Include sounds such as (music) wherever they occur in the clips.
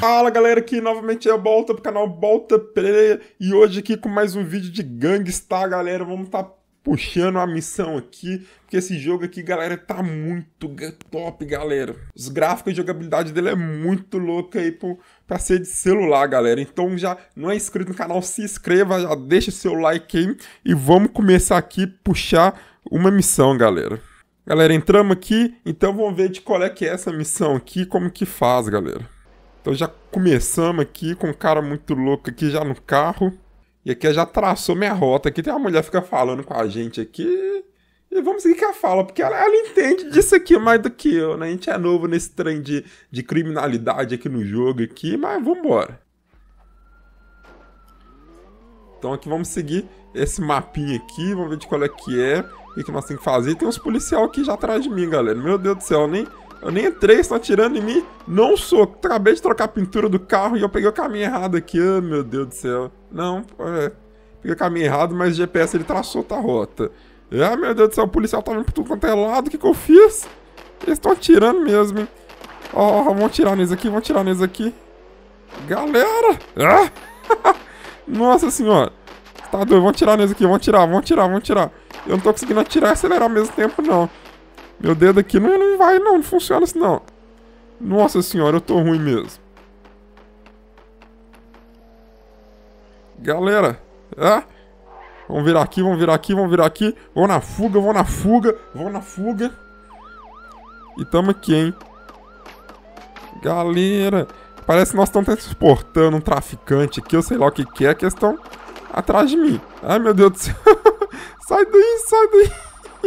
Fala galera, aqui novamente eu é volto pro canal Volta Play e hoje aqui com mais um vídeo de Gangsta, tá, galera, vamos tá puxando a missão aqui, porque esse jogo aqui, galera, tá muito top, galera. Os gráficos e jogabilidade dele é muito louca aí pro, pra ser de celular, galera. Então já não é inscrito no canal, se inscreva, já deixa o seu like aí e vamos começar aqui puxar uma missão, galera. Galera, entramos aqui, então vamos ver de qual é que é essa missão aqui, como que faz, galera. Então já começamos aqui com um cara muito louco aqui já no carro. E aqui já traçou minha rota aqui, tem uma mulher que fica falando com a gente aqui. E vamos seguir que ela fala, porque ela, ela, entende disso aqui mais do que eu, né? A gente é novo nesse trem de, de criminalidade aqui no jogo aqui, mas vambora. Então aqui vamos seguir esse mapinha aqui, vamos ver de qual é que é, o que, nós temos que fazer. Tem uns policial aqui já atrás de mim, galera. Meu Deus do céu, nem, eu nem entrei, estão atirando em mim. Não sou, acabei de trocar a pintura do carro e eu peguei o caminho errado aqui. Oh, meu Deus do céu. Não, é, peguei o caminho errado, mas o GPS ele traçou outra rota. Ah, meu Deus do céu, o policial tá vindo por tudo quanto é lado, o que que eu fiz? Eles estão atirando mesmo, hein? Ó, oh, vão atirar neles aqui, vão atirar neles aqui. Galera! Ah! (laughs) Nossa senhora! Tá doido, vão atirar nisso aqui, vão atirar, vão atirar, vão atirar. Eu não tô conseguindo atirar e acelerar ao mesmo tempo, não. Meu dedo aqui não, não vai, não, não funciona assim não. Nossa senhora, eu tô ruim mesmo. Galera, é? Vamos virar aqui, vamos virar aqui, vamos virar aqui. Vou na fuga, vou na fuga, vou na fuga. E tamo aqui, hein? Galera, parece que nós estamos transportando um traficante aqui, eu sei lá o que, que é, que eles estão atrás de mim. Ai, meu Deus do céu. (laughs) sai daí, sai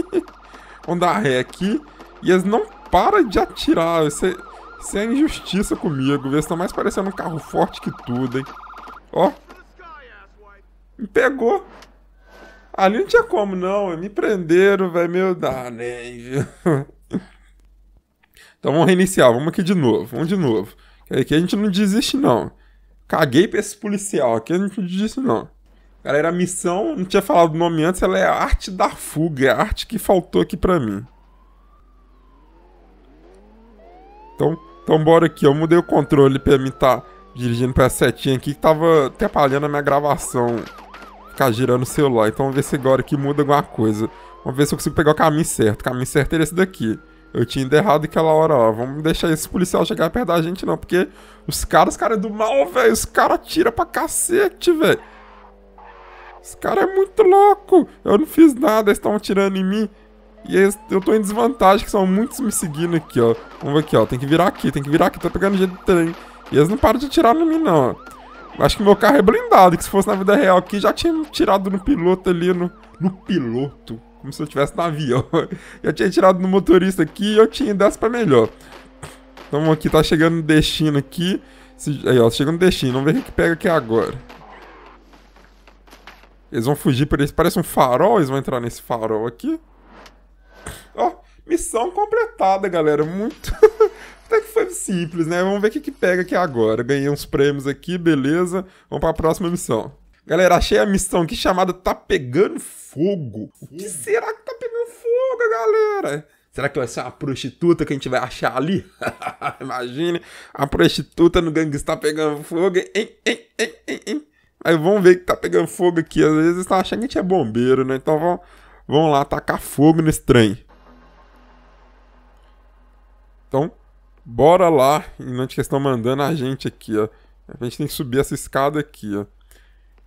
daí. (laughs) Vamos dar ré aqui. E eles não param de atirar. Isso é, isso é injustiça comigo. Eles estão mais parecendo um carro forte que tudo, hein. Ó. Me pegou. Ali não tinha como, não. Me prenderam, velho. Meu daném, (laughs) Então vamos reiniciar. Vamos aqui de novo. Vamos de novo. Aqui a gente não desiste, não. Caguei pra esse policial. Aqui a gente não desiste, não. Galera, a missão, não tinha falado o nome antes, ela é a arte da fuga, é a arte que faltou aqui pra mim. Então, então bora aqui, eu mudei o controle pra mim tá dirigindo pra setinha aqui que tava atrapalhando a minha gravação. Ficar girando o celular, então vamos ver se agora aqui muda alguma coisa. Vamos ver se eu consigo pegar o caminho certo, o caminho certo era esse daqui. Eu tinha ido errado aquela hora, ó. Vamos deixar esse policial chegar perto da gente, não. Porque os caras, os caras é do mal, velho. Os caras atiram pra cacete, velho. Esse cara é muito louco. Eu não fiz nada, eles estavam tirando em mim. E eles, eu tô em desvantagem, que são muitos me seguindo aqui, ó. Vamos ver aqui, ó. Tem que virar aqui, tem que virar aqui. Tô pegando jeito do trem. E eles não param de atirar em mim, não. Acho que meu carro é blindado, que se fosse na vida real aqui, já tinha tirado no piloto ali, no... No piloto? Como se eu tivesse no avião. (laughs) já tinha tirado no motorista aqui e eu tinha dessa pra melhor. Então aqui, tá chegando no destino aqui. Aí, ó, tá chegando no destino. Vamos ver o que pega aqui agora. Eles vão fugir por esse. Parece um farol, eles vão entrar nesse farol aqui. Ó, oh, missão completada, galera. Muito. (laughs) Até que foi simples, né? Vamos ver o que, que pega aqui agora. Ganhei uns prêmios aqui, beleza. Vamos para a próxima missão. Galera, achei a missão aqui chamada Tá Pegando Fogo. O que será que tá pegando fogo, galera? Será que vai ser uma prostituta que a gente vai achar ali? (laughs) Imagine, a prostituta no gangue está pegando fogo. Hein, hein, hein, hein, hein. Aí vão ver que tá pegando fogo aqui. Às vezes estão achando que a gente é bombeiro, né? Então vão, vão lá tacar fogo nesse trem. Então, bora lá. Enquanto que estão mandando a gente aqui, ó. A gente tem que subir essa escada aqui, ó.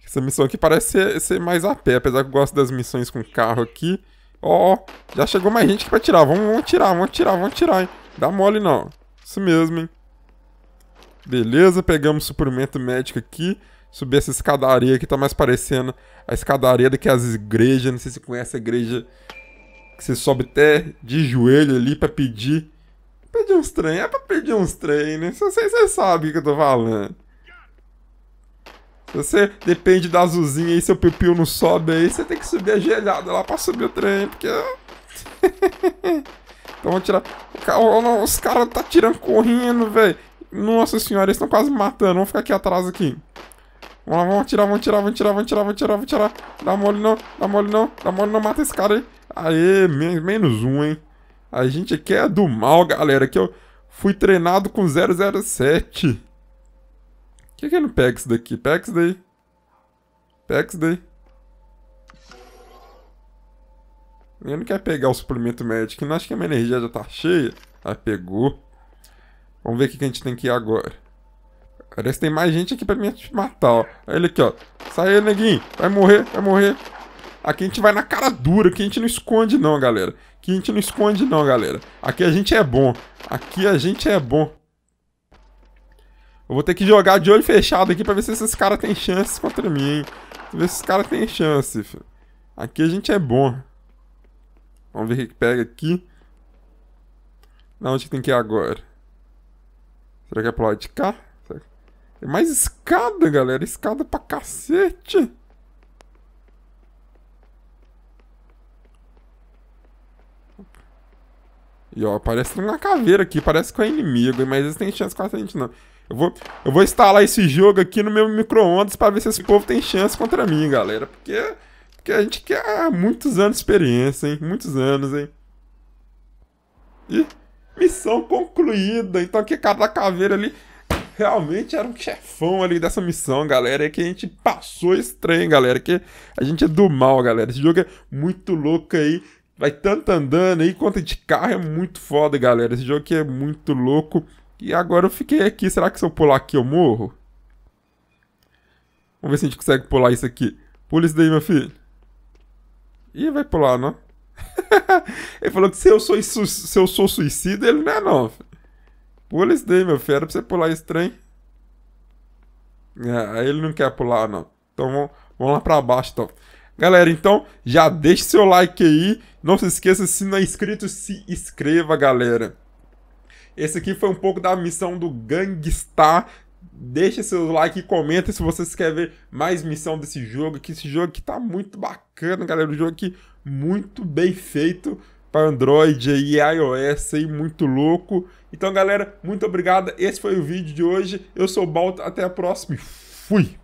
Essa missão aqui parece ser, ser mais a pé, apesar que eu gosto das missões com carro aqui. Ó, ó, já chegou mais gente aqui pra tirar. Vamos, vamos tirar, vamos tirar, vamos tirar, hein? Dá mole não. Isso mesmo, hein? Beleza, pegamos suprimento médico aqui subir essa escadaria que tá mais parecendo a escadaria do que as igrejas. Não sei se você conhece a igreja que você sobe até de joelho ali para pedir. Pedir uns trem, é pra pedir uns trem, né? Você, você sabe o que eu tô falando. Se você depende da azulzinha e seu piu-piu não sobe aí, você tem que subir a lá pra subir o trem, porque. (laughs) então vamos tirar. Os caras tá tirando correndo, velho. Nossa senhora, eles estão quase matando. Vamos ficar aqui atrás aqui. Vamos, vamos tirar, vamos tirar, vamos tirar, vamos tirar, vamos tirar, vamos tirar. Dá mole não, dá mole não, dá mole não, mata esse cara aí. Aê, men menos um, hein. A gente aqui é do mal, galera. Que eu fui treinado com 007. Por que, que é não Pex isso daqui? Pega isso daí. Pega isso daí. Ele não quer pegar o suplemento médico. Não acho que a minha energia já tá cheia. Ah, pegou. Vamos ver o que a gente tem que ir agora. Parece que tem mais gente aqui pra me matar, ó. Olha ele aqui, ó. Sai aí, neguinho. Vai morrer, vai morrer. Aqui a gente vai na cara dura, Aqui a gente não esconde não, galera. Aqui a gente não esconde não, galera. Aqui a gente é bom. Aqui a gente é bom. Eu vou ter que jogar de olho fechado aqui pra ver se esses caras têm chance contra mim, hein. Ver se esses caras têm chance, filho. Aqui a gente é bom. Vamos ver o que pega aqui. Na onde tem que ir agora? Será que é pro lado de cá? Tem mais escada, galera. Escada pra cacete. E ó, parece uma caveira aqui, parece que é inimigo, mas eles têm chance contra a gente não. Eu vou, eu vou instalar esse jogo aqui no meu micro-ondas pra ver se esse povo tem chance contra mim, galera. Porque, porque a gente quer muitos anos de experiência, hein? Muitos anos, hein? Ih, missão concluída. Então aqui, cada caveira ali realmente era um chefão ali dessa missão, galera. É que a gente passou estranho, galera. Que a gente é do mal, galera. Esse jogo é muito louco aí. Vai tanto andando aí quanto de carro. É muito foda, galera. Esse jogo aqui é muito louco. E agora eu fiquei aqui. Será que se eu pular aqui eu morro? Vamos ver se a gente consegue pular isso aqui. Pula isso daí, meu filho. Ih, vai pular, não? (laughs) ele falou que se eu sou, se eu sou suicida, ele não é não, filho. Pula isso daí, meu filho. Era pra você pular esse trem. É, aí ele não quer pular, não. Então vamos, vamos lá pra baixo, então. Galera, então já deixe seu like aí. Não se esqueça, se não é inscrito, se inscreva, galera. Esse aqui foi um pouco da missão do Gangstar. Deixe seu like e comenta se vocês querem ver mais missão desse jogo. Que esse jogo aqui tá muito bacana, galera. Um jogo aqui muito bem feito para Android e iOS aí, muito louco. Então, galera, muito obrigado. Esse foi o vídeo de hoje. Eu sou o Balto, até a próxima. Fui!